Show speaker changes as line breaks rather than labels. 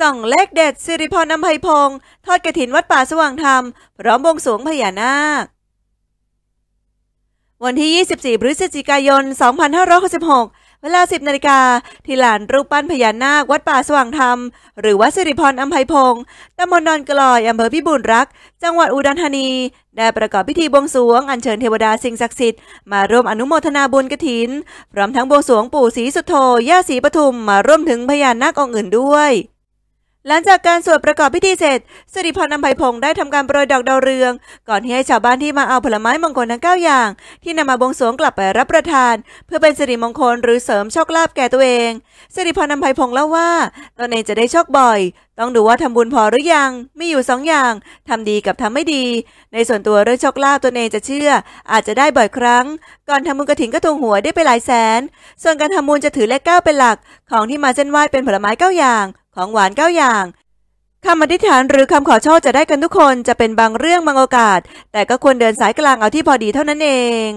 ส่องเลขเด็ดสิริพรนำไพพงศ์ทอดกระถินวัดป่าสว่างธรรม พร้อมบวงสวงพญานาค วันที่ 24พฤศจิกายน 2566เวลา 10นาฬิกาที่ลานรูปปั้นพญานาค วัดป่าสว่างธรรม หรือวัดสิริพรอำไพพงศ์ตำบลนอนกลอยอำเภอพิบูลรัก จังหวัดอุดรธานี ได้ประกอบพิธีบวงสวง อัญเชิญเทวดาสิ่งศักดิ์สิทธิ์มาร่วมอนุโมทนาบุญกระถิน พร้อมทั้งบวงสวงปู่ศรีสุโธย่าศรีปทุม มาร่วมถึงพญานาคองค์อื่นด้วยหลังจากการสวดประกอบพิธีเสร็จสิริพรนำไผ่พงได้ทำการโปรยดอกดาวเรือง ก่อนที่ให้ชาวบ้านที่มาเอาผลไม้มงคลทั้ง9อย่าง ที่นำมาบวงสรวงกลับไปรับประทาน เพื่อเป็นสิริมงคลหรือเสริมโชคลาภแก่ตัวเองสิริพรนำไผ่พงเล่าว่าตนเองจะได้โชคบ่อยต้องดูว่าทำบุญพอหรือยัง มีอยู่สองอย่าง ทำดีกับทำไม่ดี ในส่วนตัวเรื่องโชคลาภตัวเองจะเชื่อ อาจจะได้บ่อยครั้ง ก่อนทำบุญกระถิ่นก็ทงหัวได้ไปหลายแสน ส่วนการทำบุญจะถือเลขเก้าเป็นหลัก ของที่มาเส้นไหว้เป็นผลไม้เก้าอย่าง ของหวานเก้าอย่าง คำอธิษฐานหรือคำขอโชคจะได้กันทุกคน จะเป็นบางเรื่องบางโอกาส แต่ก็ควรเดินสายกลางเอาที่พอดีเท่านั้นเอง